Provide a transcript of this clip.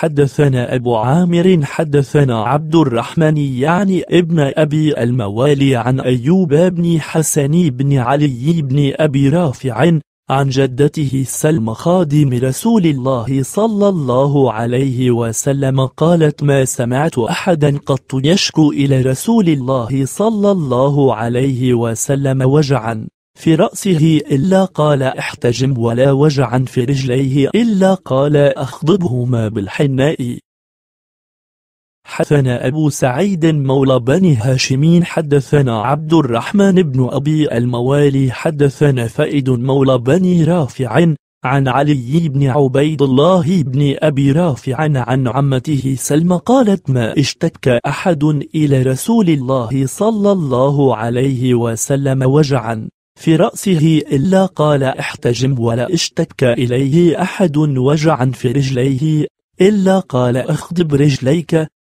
حدثنا أبو عامر حدثنا عبد الرحمن يعني ابن أبي الموالي عن أيوب بن حسن بن علي بن أبي رافع عن جدته سلم خادم رسول الله صلى الله عليه وسلم قالت ما سمعت أحدا قط يشكو إلى رسول الله صلى الله عليه وسلم وجعا في رأسه إلا قال احتجم ولا وجعا في رجليه إلا قال أخضبهما بالحناء حدثنا أبو سعيد مولى بني هاشمين حدثنا عبد الرحمن بن أبي الموالي حدثنا فائد مولى بني رافع عن علي بن عبيد الله بن أبي رافع عن عمته سلمى قالت ما اشتكى أحد إلى رسول الله صلى الله عليه وسلم وجعا في رأسه إلا قال احتجم ولا اشتك إليه أحد وجعا في رجليه إلا قال اخضب رجليك